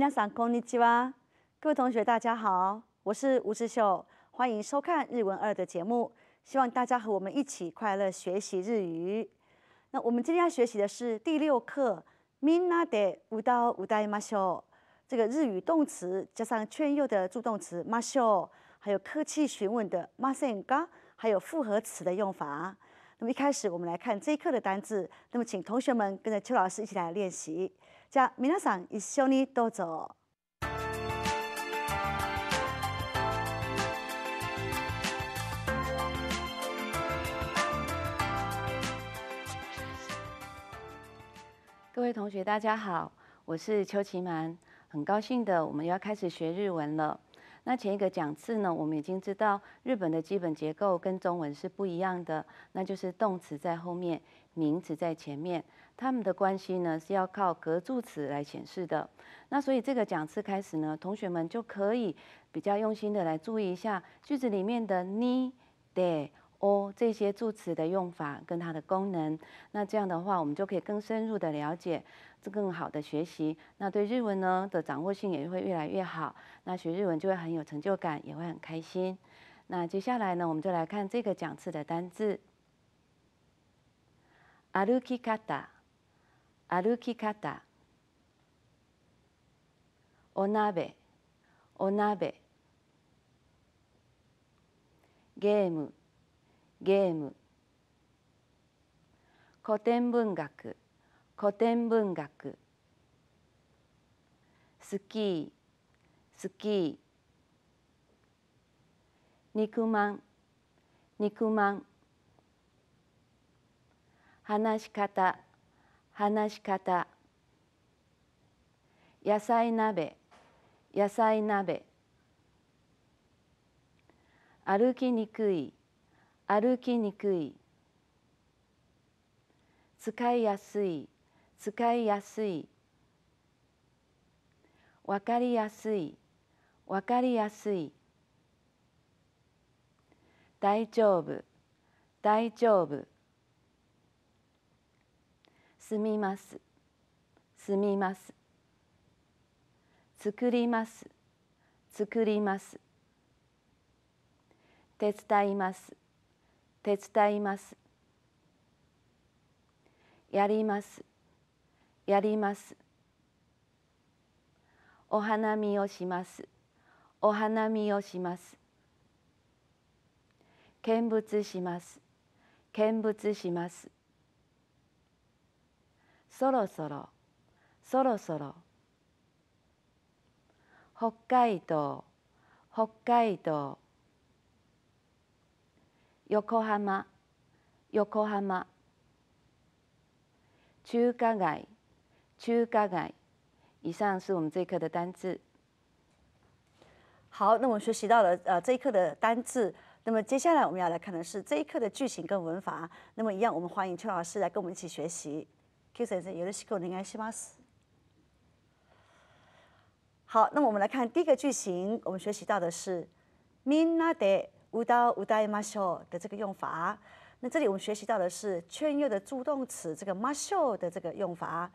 皆さんこんにちは。各位同学，大家好，我是吴志秀，欢迎收看日文二的节目。希望大家和我们一起快乐学习日语。那我们今天要学习的是第六课「みんなで五刀五代マシオ」，这个日语动词加上劝诱的助动词「マシオ」，还有客气询问的「マセンガ」，还有复合词的用法。那么一开始，我们来看这一课的单字。那么，请同学们跟着邱老师一起来练习。じゃあ皆さん一緒にどうぞ。各位同学，大家好，我是邱奇蛮，很高兴的，我们要开始学日文了。那前一个讲次呢，我们已经知道日本的基本结构跟中文是不一样的，那就是动词在后面，名词在前面。他们的关系呢是要靠格助词来显示的。那所以这个讲次开始呢，同学们就可以比较用心的来注意一下句子里面的呢、的、哦这些助词的用法跟它的功能。那这样的话，我们就可以更深入的了解，这更好的学习。那对日文呢的掌握性也会越来越好。那学日文就会很有成就感，也会很开心。那接下来呢，我们就来看这个讲次的单字，Kikata。歩き方お鍋お鍋ゲームゲーム古典文学古典文学スキースキー肉まん肉まん話し方話し方野菜鍋野菜鍋歩きにくい歩きにくい使いやすい使いやすいわかりやすいわかりやすい大丈夫大丈夫住みます住みます作ります作ります手伝います手伝いますやりますやりますお花見をしますお花見をします見物します見物しますそろそろ、そろそろ、北海道、北海道、横浜、横浜、中華街、中華街。以上是我们这一课的单字。好，那我们学习到了呃这一课的单字。那么接下来我们要来看的是这一课的句型跟文法。那么一样，我们欢迎邱老师来跟我们一起学习。Q 先生，有的机构应该西望斯。好，那我们来看第一个句型，我们学习到的是 minade u d a udai masho 的这个用法。那这里我们学习到的是圈诱的助动词这个 masho 的这个用法。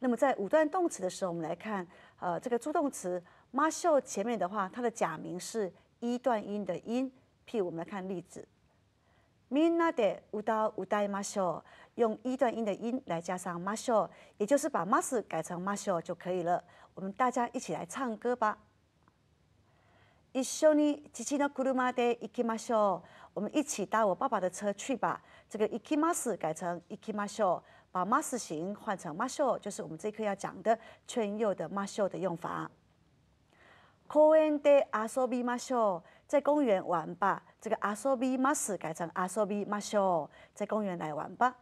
那么在五段动词的时候，我们来看呃这个助动词 masho 前面的话，它的假名是一段音的音。譬如我们来看例子。みんなで歌いましょう。用一段音的音来加上ましょう，也就是把マス改成ましょう就可以了。我们大家一起来唱歌吧。一緒に車行きましょう。我们一起搭我爸爸的车去吧。这个行きマス改成行きましょう，把マス形换成ましょう，就是我们这课要讲的劝诱的ましょう的用法。公で遊びましょう。在公园玩吧，这个阿索比马斯改成阿索比马修，在公园来玩吧。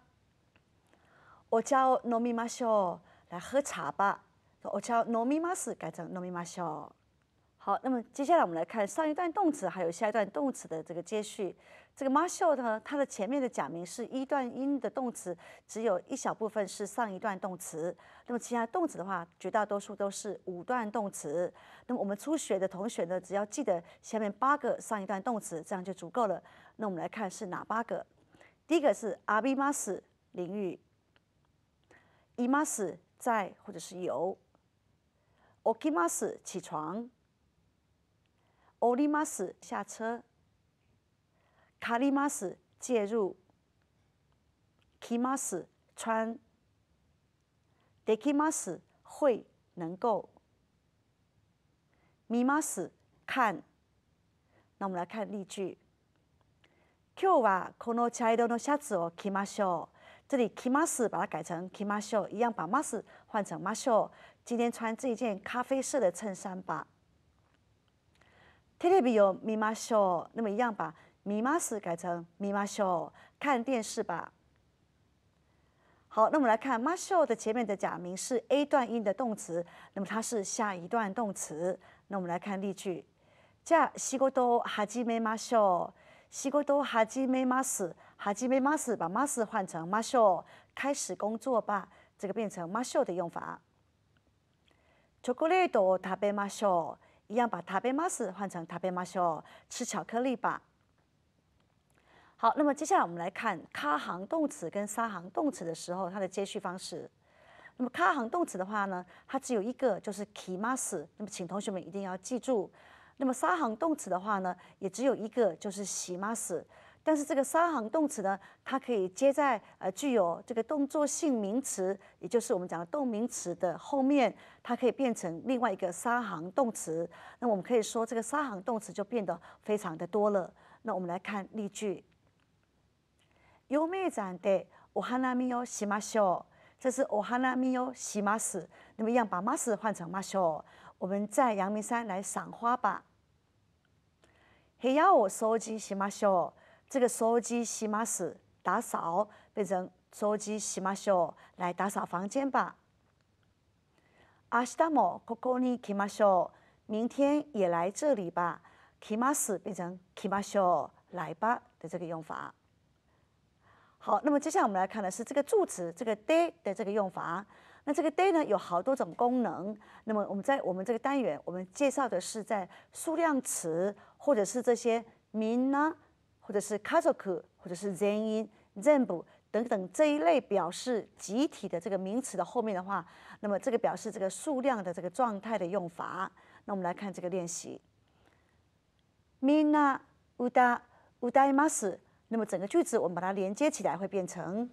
我叫糯米马修来喝茶吧，我叫糯米马斯改成糯米马修。好，那么接下来我们来看上一段动词还有下一段动词的这个接续。这个 masu l 呢，它的前面的假名是一段音的动词，只有一小部分是上一段动词。那么其他动词的话，绝大多数都是五段动词。那么我们初学的同学呢，只要记得下面八个上一段动词，这样就足够了。那我们来看是哪八个？第一个是 abi masu 淋浴 i m a s 在或者是有 o k i m a s 起床 o l i m a s 下车。卡里马斯介入，基马斯穿，德基马斯会能够，米马斯看。那我们来看例句。今日はこの茶色のシャツを着ましょう。这里“着马斯”把它改成“着马秀”，一样把“马斯”换成“马秀”。今天穿这一件咖啡色的衬衫吧。テレビを見ましょう。那么一样把密码是改成密码秀，看电视吧。好，那我们来看 “masu” 的前面的假名是 A 段音的动词，那么它是下一段动词。那我们来看例句：じゃ、仕事を始めま m a s 仕事を始める masu、める m a s 把 m a s 换成 masu，开始工作吧，这个变成 masu 的用法。チョコレート食べ masu，一样把食べ m a s 换成食べ masu，吃巧克力吧。好，那么接下来我们来看卡行动词跟沙行动词的时候它的接续方式。那么卡行动词的话呢，它只有一个，就是 ki mas。那么请同学们一定要记住。那么沙行动词的话呢，也只有一个，就是 shi mas。但是这个沙行动词呢，它可以接在呃具有这个动作性名词，也就是我们讲的动名词的后面，它可以变成另外一个沙行动词。那我们可以说这个沙行动词就变得非常的多了。那我们来看例句。有名じゃんで、お花見をしましょう。这是お花見をします。那么让把ます换成ましょう。我们在阳明山来赏花吧。ヘヤ我掃きしましょう。这个掃きします打扫，变成掃きしましょう来打扫房间吧。阿西达ここに来ましょう。明天也来这里吧。来吧的这个用法。好，那么接下来我们来看的是这个助词这个 d a y 的这个用法。那这个 d a y 呢有好多种功能。那么我们在我们这个单元，我们介绍的是在数量词或者是这些 min な或者是家族或者是 zenin e n 人部等等这一类表示集体的这个名词的后面的话，那么这个表示这个数量的这个状态的用法。那我们来看这个练习。みんな歌歌います。那么整个句子我们把它连接起来会变成，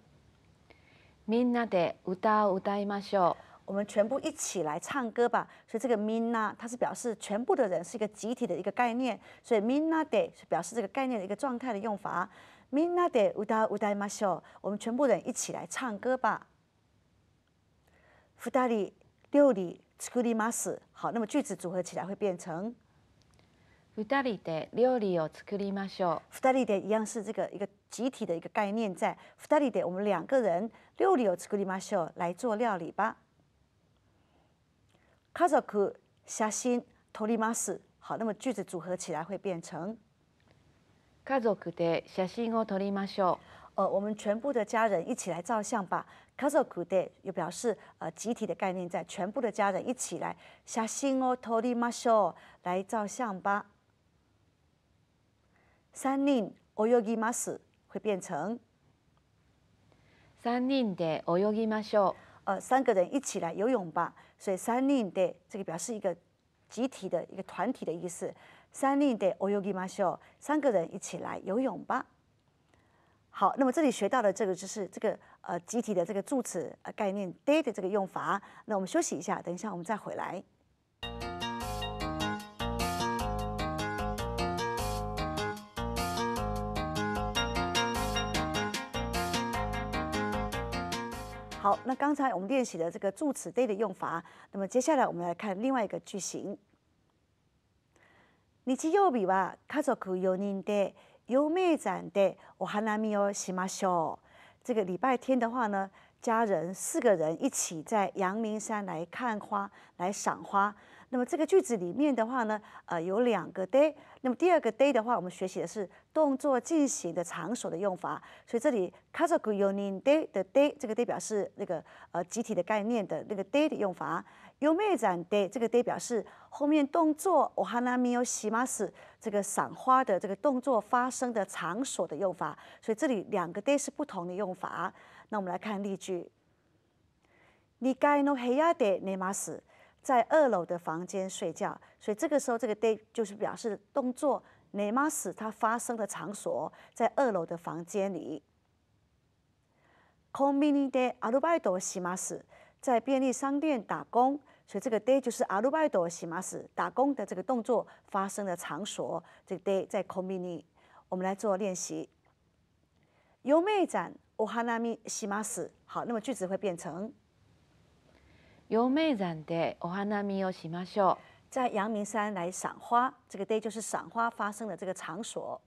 みんなで歌を歌いましょう。我们全部一起来唱歌吧。所以这个みんな它是表示全部的人是一个集体的一个概念，所以みんなで表示这个概念的一个状态的用法。みんなで歌うだいましょう。我们全部人一起来唱歌吧。ふたり六人つります。好，那么句子组合起来会变成。二人で料理を作りましょう。二人で一样是这个一个集体的一个概念在。二人で我们两个人料理を作りましょう来做料理吧。家族写真撮ります。好，那么句子组合起来会变成家族で写真を撮りましょう。呃，我们全部的家人一起来照相吧。家族で也表示呃集体的概念在，全部的家人一起来写真を撮りましょう来照相吧。三人お泳ぎます会变成三人で泳ぎましょう。呃，三个人一起来游泳吧。所以三人で这个表示一个集体的一个团体的意思。三人で泳ぎましょう，三个人一起来游泳吧。好，那么这里学到的这个就是这个呃集体的这个助词呃概念 d a y 的这个用法。那我们休息一下，等一下我们再回来。好，那刚才我们练习的这个助词“ day 的用法，那么接下来我们来看另外一个句型。「日記右比ば家族四人で有名なでお花見をしましょう」，这个礼拜天的话呢？家人四个人一起在阳明山来看花、来赏花。那么这个句子里面的话呢，呃，有两个 day。那么第二个 day 的话，我们学习的是动作进行的场所的用法。所以这里 k a z a k u yonin day 的 day 这个 day 表示那个呃集体的概念的那个 day 的用法。yumezan day 这个 day 表示后面动作 ohana m i o shimasu 这个赏花的这个动作发生的场所的用法。所以这里两个 day 是不同的用法。那我们来看例句。你该诺黑亚的内马斯在二楼的房间睡觉，所以这个时候这个 day 就是表示动作内马斯它发生的场所在二楼的房间里。康米尼的阿鲁拜多西马斯在便利商店打工，所以这个 day 就是阿鲁拜多西马斯打工的这个动作发生的场所，这个 day 在康米尼。我们来做练习。有美展お花見します。好，那么句子会变成。陽明山でお花見をしましょう。在阳明山来赏花，这个 day 就是赏花发生的这个场所。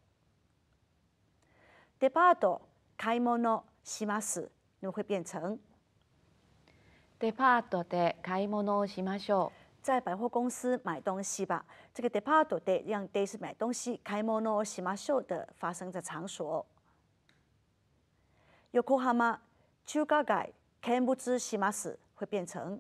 デパート買い物します。么会变成。デパートで買い物をしましょう。在百货公司买东西吧，这个デパートで让 day 是买东西，買い物をしましょう的发生的场所。横滨中華街見物します会变成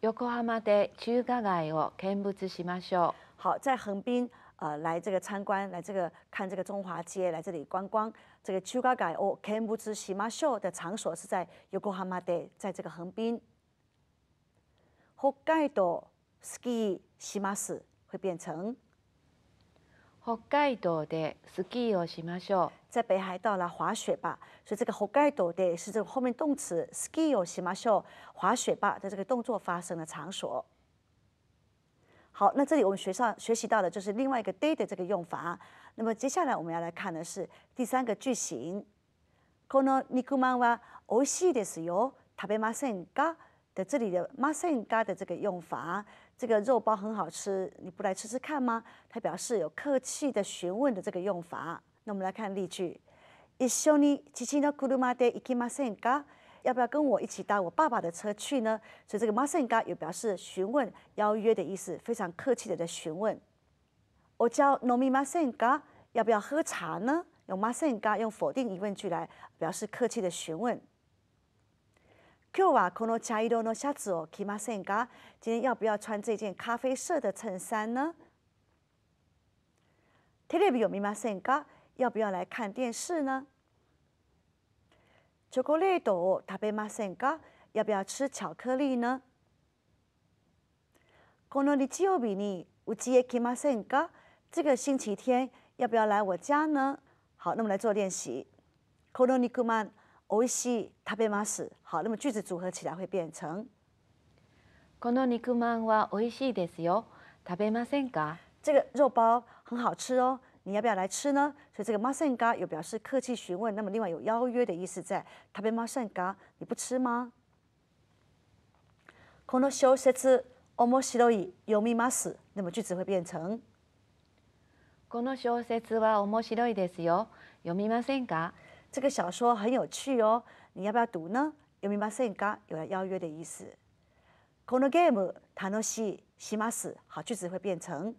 横浜で中華街を見物します。好，在横滨呃来这个参观，来这个看这个中华街，来这里观光。这个中華街を見物しまう的场所是在横浜で，在这个横滨。北海道スキします会变成。北海道でスキーをしましょう。在北海道来滑雪吧。所以这个北海道的是这个后面动词 “ski”o しましょう，滑雪吧的这个动作发生的场所。好，那这里我们学上学习到的就是另外一个 “day” 的这个用法。那么接下来我们要来看的是第三个句型。この肉まんはおいしいですよ。食べませんか？的这里的“ませんか”的这个用法。这个肉包很好吃，你不来吃吃看吗？他表示有客气的询问的这个用法。那我们来看例句：伊兄尼奇奇呢咕噜马得伊去马森嘎，要不要跟我一起搭我爸爸的车去呢？所以这个马森嘎有表示询问、邀约的意思，非常客气的在询问。我叫农民马森嘎，要不要喝茶呢？用马森嘎用否定疑问句来表示客气的询问。今日はこの下着のシャツを着ますん今天要不要穿这件咖啡色的衬衫呢？テレビをみませんが、要不要来看电视呢？チョコレートを食べませんが、要不要吃巧克力呢？この日曜日に、有事へ来ませんが、这个星期天要不要来我家呢？好，那么来做练习。このニクマ美味しい食べます。好，那么句子组合起来会变成。この肉まんは美味しいですよ。食べませんか？这个肉包很好吃哦，你要不要来吃呢？所以这个ませんか有表示客气询问，那么另外有邀约的意思在。食べませんか？你不吃吗？この小説面白い読みます。那么句子会变成。この小説は面白いですよ。読みませんか？这个小说很有趣哦，你要不要读呢？読みませんか？有了邀约的意思。このゲーム楽しいします。好，句子会变成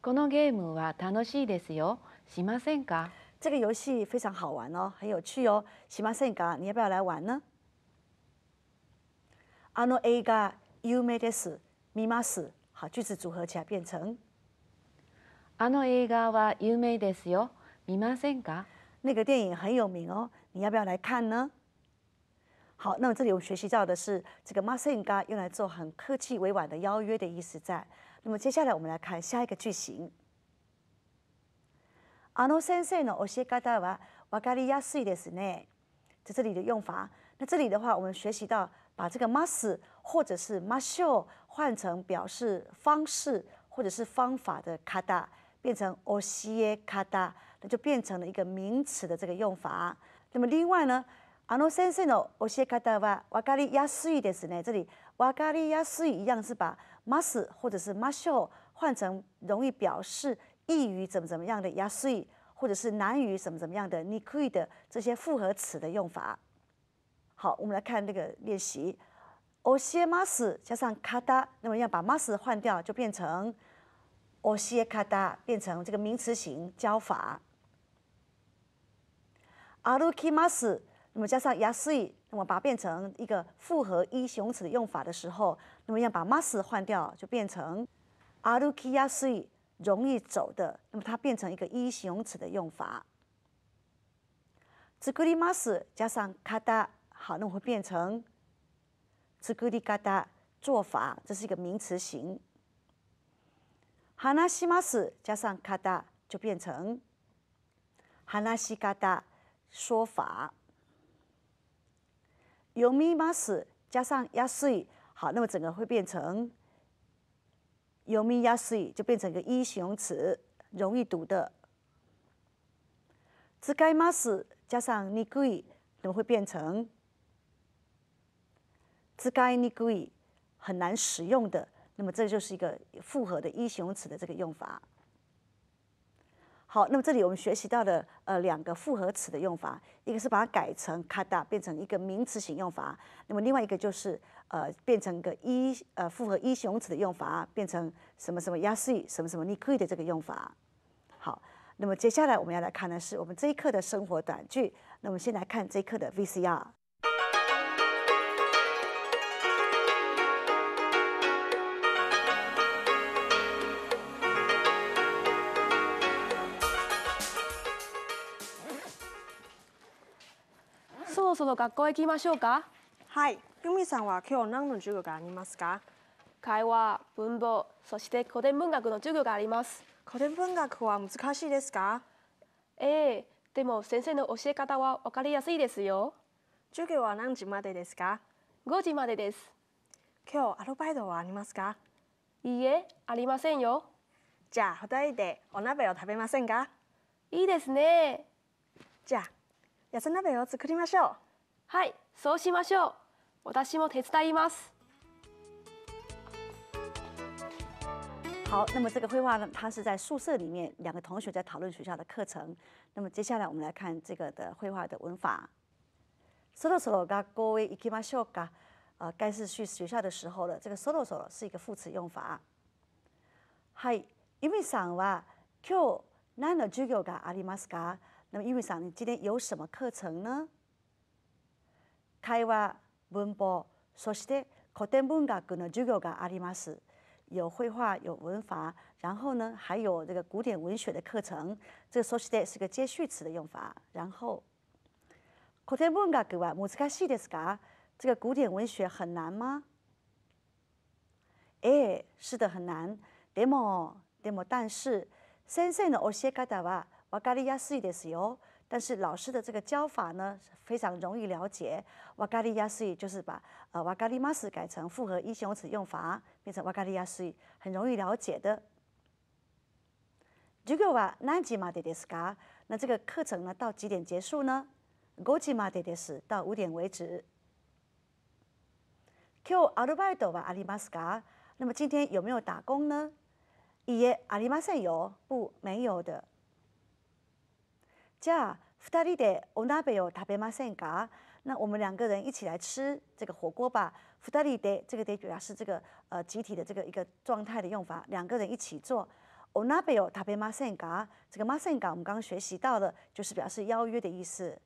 このゲームは楽しいですよ。しませんか？这个游戏非常好玩哦，很有趣哦。しませんか？你要不要来玩呢？あの映画有名です。見ます。好，句子组合起来变成あの映画は有名ですよ。見ませんか？那个电影很有名哦，你要不要来看呢？好，那么这里我们学习到的是这个 masenga 用来做很客气委婉的邀约的意思在。那么接下来我们来看下一个句型。あの先生の教え方はわかりやすいですね。在这里的用法，那这里的话我们学习到把这个 mas 或者是 masu 换成表示方式或者是方法的 kata。变成オシ a d a 那就变成了一个名词的这个用法。那么另外呢，あのセンセオオシはワガリヤシイですね。这里ワガリヤシイ一样是把 mas 或者是 s h オ换成容易表示易于怎么怎么样的 s シイ，或者是难于怎么怎么样的ニクイ的这些复合词的用法。好，我们来看这个练习。オシエマス加上 kada，那么要把マス换掉，就变成。オシ a d a 变成这个名词型教法。arukimas，那么加上ヤシ i 那么把它变成一个复合一形容词的用法的时候，那么要把 mas 换掉，就变成アルキヤシ i 容易走的，那么它变成一个一形容词的用法。ジグ m a s 加上 kada，好，那么会变成ジグ a d a 做法，这是一个名词型。話します加上カダ就变成話し嘎ダ说法。読みます加上やすい好，那么整个会变成読みやすい就变成一个一形容词，容易读的。使います加上にくい怎么会变成使いにくい很难使用的。那么这就是一个复合的一形容词的这个用法。好，那么这里我们学习到的呃两个复合词的用法，一个是把它改成 kada 变成一个名词型用法，那么另外一个就是呃变成一个一呃复合一形容词的用法，变成什么什么压碎什么什么 n i k u i 的这个用法。好，那么接下来我们要来看的是我们这一课的生活短句。那么先来看这一课的 VCR。そろ学校へ行きましょうかはいふみさんは今日何の授業がありますか会話、文法、そして古典文学の授業があります古典文学は難しいですかええー、でも先生の教え方は分かりやすいですよ授業は何時までですか5時までです今日アルバイトはありますかいいえ、ありませんよじゃあ二人でお鍋を食べませんかいいですねじゃあ、やつ鍋を作りましょうい、そうしましょう。私も手伝います。好，那么这个绘画呢，它是在宿舍里面两个同学在讨论学校的课程。那么接下来我们来看这个的绘画的文法。soro soro ga goi i k i m 啊，该是去学校的时候了。这个 soro soro 是一个副词用法。はい、イミさんは今日何の授業がありますか？那么，伊米さん，你今天有什么课程呢？対話文法そして古典文学の授業があります。有绘画，有文法，然后呢，还有这个古典文学的课程。这そして是个接续词的用法。然后，古典文学は難しいですか？这个古典文学很难吗？ええ、是的，很难。でも、でも、但是、先生の教え方はわかりやすいですよ。但是老师的这个教法呢，非常容易了解。瓦嘎利亚斯伊就是把呃瓦嘎利马斯改成复合一形容词用法，变成瓦嘎利亚斯伊，很容易了解的。如果瓦南吉马德德斯嘎，那这个课程呢到几点结束呢？五吉马德德斯到五点为止。Q 阿鲁拜多瓦阿里马斯嘎，那么今天有没有打工呢？伊的阿里马塞有不没有的。加，弗达里得，我那边有塔贝马森嘎，那我们两个人一起来吃这个火锅吧。弗达里得，这个得主要是这个呃集体的这个一个状态的用法，两个人一起做。我那边有塔贝马森嘎，这个马森嘎我们刚刚学习到了，就是表示邀约的意思。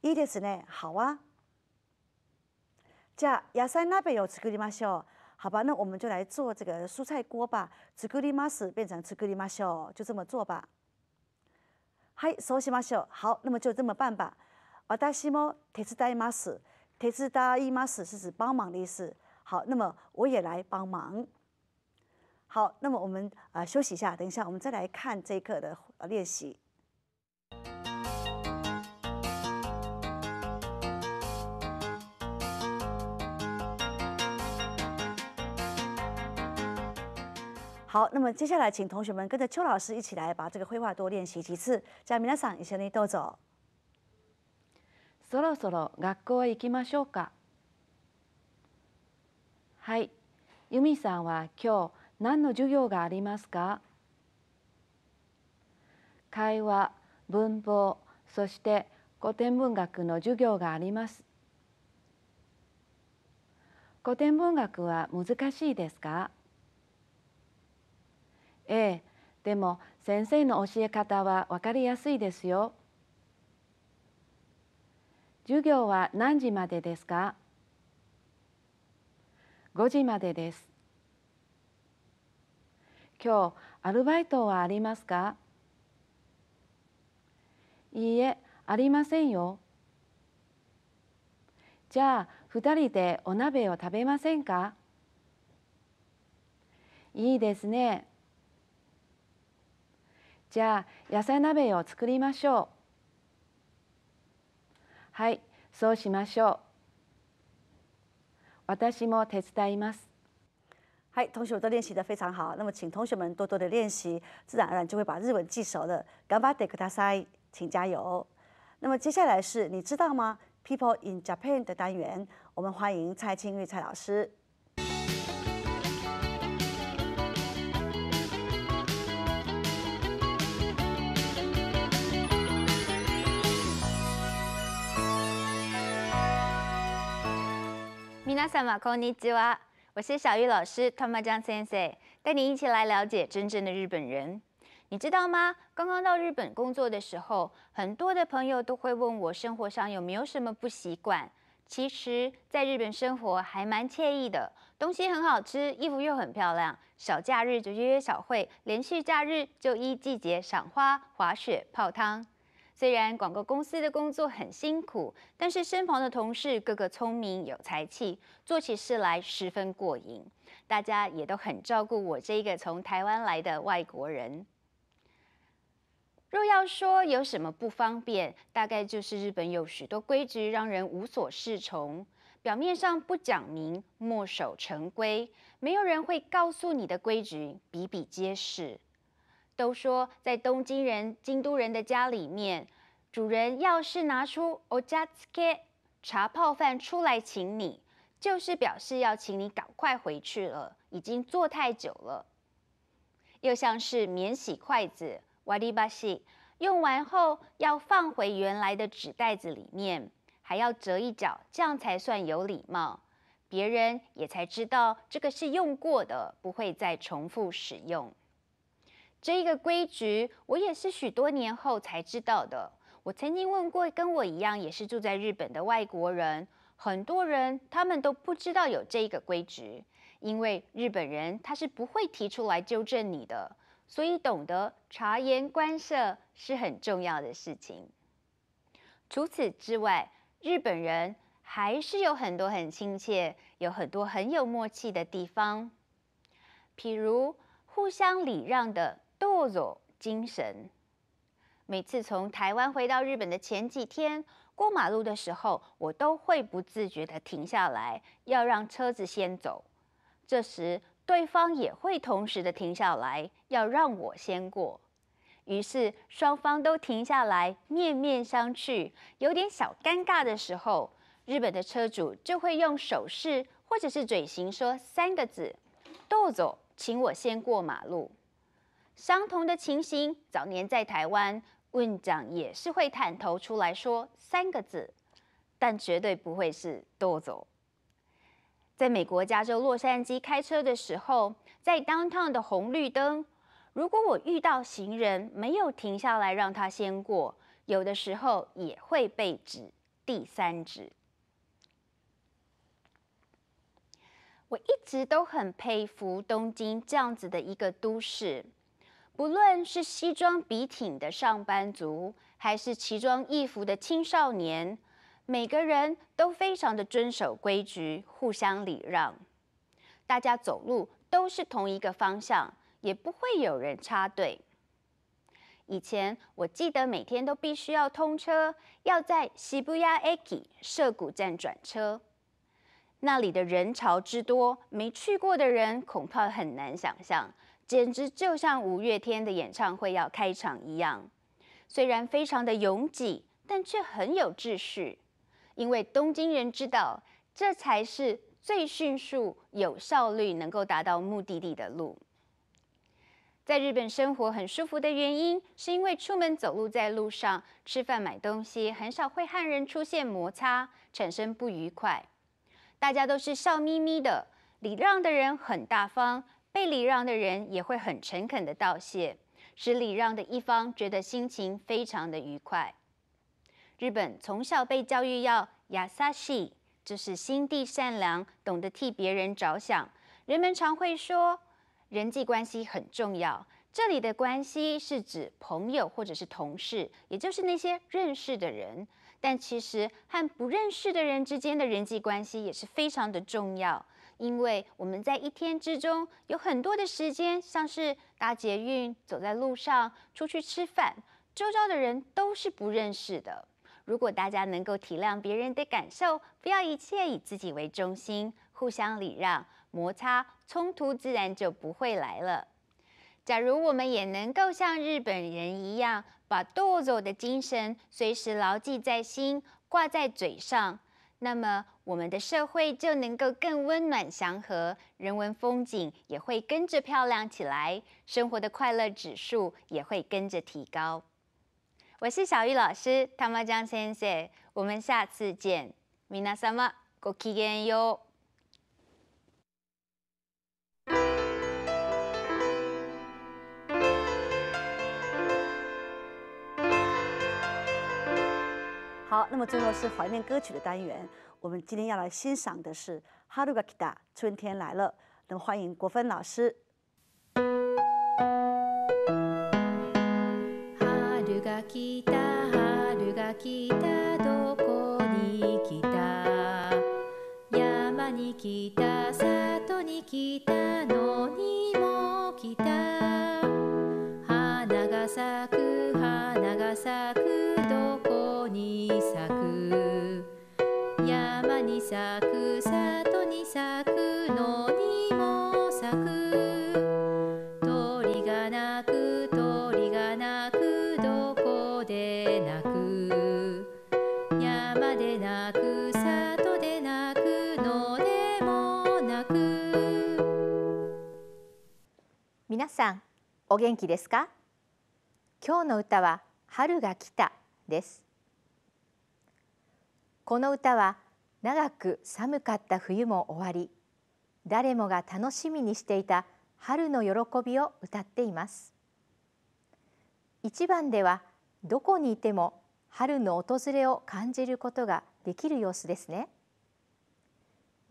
伊的是呢，好啊。加，亚塞那边有吃格里马秀，好吧，那我们就来做这个蔬菜锅吧。吃格里马变成吃格里马秀，就这么做吧。嗨，首先嘛，小好，那么就这么办吧。我但是么，替之大姨妈事，替之大姨妈事是指帮忙的意思。好，那么我也来帮忙。好，那么我们啊休息一下，等一下我们再来看这一课的练习。好，那么接下来请同学们跟着邱老师一起来把这个绘画多几次。じゃあ皆さん一緒にどうぞ。そろそろ学校へ行きましょうか。はい。由美さんは今日何の授業がありますか会話、文法、そして古典文学の授業があります。古典文学は難しいですかええ、でも先生の教え方は分かりやすいですよ。授業は何時までですか ?5 時までです。今日アルバイトはありますかいいえ、ありませんよ。じゃあ2人でお鍋を食べませんかいいですね。じゃあ野菜鍋を作りましょうはいそうしましょう私も手伝いますはい、同学都練習的非常好，那么请同学们多多的练习，自然而然就会把日文记熟了。頑張ってください。请加油！那么接下来是你知道吗？People in Japan 的单元，我们欢迎蔡庆玉蔡老师。Nasama k o n i i w a 我是小玉老师 t o m a j a n s e n s e 带你一起来了解真正的日本人。你知道吗？刚刚到日本工作的时候，很多的朋友都会问我生活上有没有什么不习惯。其实，在日本生活还蛮惬意的，东西很好吃，衣服又很漂亮，小假日就约约小会，连续假日就依季节赏花、滑雪、泡汤。虽然广告公司的工作很辛苦，但是身旁的同事个个聪明有才气，做起事来十分过瘾。大家也都很照顾我这一个从台湾来的外国人。若要说有什么不方便，大概就是日本有许多规矩让人无所适从。表面上不讲明，墨守成规，没有人会告诉你的规矩，比比皆是。都说，在东京人、京都人的家里面，主人要是拿出 o お茶 k e 茶泡饭出来，请你，就是表示要请你赶快回去了，已经坐太久了。又像是免洗筷子，わりばし，用完后要放回原来的纸袋子里面，还要折一角，这样才算有礼貌，别人也才知道这个是用过的，不会再重复使用。这一个规矩，我也是许多年后才知道的。我曾经问过跟我一样也是住在日本的外国人，很多人他们都不知道有这一个规矩，因为日本人他是不会提出来纠正你的，所以懂得察言观色是很重要的事情。除此之外，日本人还是有很多很亲切，有很多很有默契的地方，譬如互相礼让的。豆豆精神，每次从台湾回到日本的前几天，过马路的时候，我都会不自觉的停下来，要让车子先走。这时，对方也会同时的停下来，要让我先过。于是，双方都停下来，面面相觑，有点小尴尬的时候，日本的车主就会用手势或者是嘴型说三个字：“豆豆，请我先过马路。”相同的情形，早年在台湾，问长也是会探头出来说三个字，但绝对不会是多走。在美国加州洛杉矶开车的时候，在 downtown 的红绿灯，如果我遇到行人，没有停下来让他先过，有的时候也会被指第三指。我一直都很佩服东京这样子的一个都市。不论是西装笔挺的上班族，还是奇装异服的青少年，每个人都非常的遵守规矩，互相礼让。大家走路都是同一个方向，也不会有人插队。以前我记得每天都必须要通车，要在西布亚 Aki 涉谷站转车，那里的人潮之多，没去过的人恐怕很难想象。简直就像五月天的演唱会要开场一样，虽然非常的拥挤，但却很有秩序，因为东京人知道这才是最迅速、有效率能够达到目的地的路。在日本生活很舒服的原因，是因为出门走路在路上、吃饭买东西，很少会和人出现摩擦，产生不愉快，大家都是笑眯眯的，礼让的人很大方。被礼让的人也会很诚恳的道谢，使礼让的一方觉得心情非常的愉快。日本从小被教育要“亚萨し就是心地善良，懂得替别人着想。人们常会说人际关系很重要，这里的关系是指朋友或者是同事，也就是那些认识的人。但其实和不认识的人之间的人际关系也是非常的重要，因为我们在一天之中有很多的时间，像是搭捷运、走在路上、出去吃饭，周遭的人都是不认识的。如果大家能够体谅别人的感受，不要一切以自己为中心，互相礼让，摩擦冲突自然就不会来了。假如我们也能够像日本人一样。把斗走的精神随时牢记在心，挂在嘴上，那么我们的社会就能够更温暖祥和，人文风景也会跟着漂亮起来，生活的快乐指数也会跟着提高。我是小玉老师 t a m 先生，我们下次见，Minasama, 好，那么最后是怀念歌曲的单元，我们今天要来欣赏的是《哈鲁 k i 春天来了。那么欢迎国芬老师。咲く里に咲くのにも咲く鳥が鳴く鳥が鳴くどこで鳴く山で鳴く里で鳴くのでもく皆さんお元気ですか今日の歌は春が来たですこの歌は長く寒かった冬も終わり誰もが楽しみにしていた春の喜びを歌っています1番ではどこにいても春の訪れを感じることができる様子ですね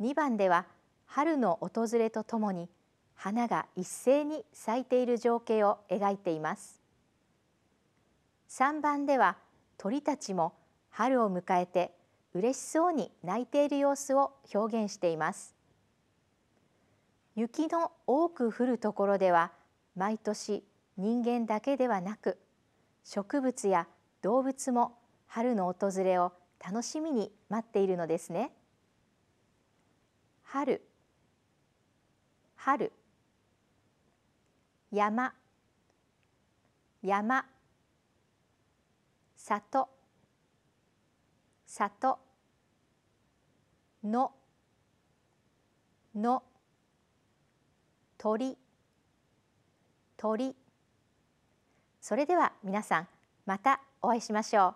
2番では春の訪れとともに花が一斉に咲いている情景を描いています3番では鳥たちも春を迎えて嬉しそうに泣いている様子を表現しています雪の多く降るところでは毎年人間だけではなく植物や動物も春の訪れを楽しみに待っているのですね春春山山里里のの鳥鳥それでは皆さんまたお会いしましょう。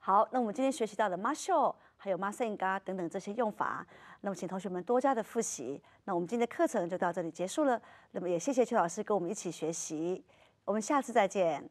好，那我们今天学习到的 m a r s h a l l 还有 “masenga” 等等这些用法，那么请同学们多加的复习。那我们今天的课程就到这里结束了，那么也谢谢邱老师跟我们一起学习，我们下次再见。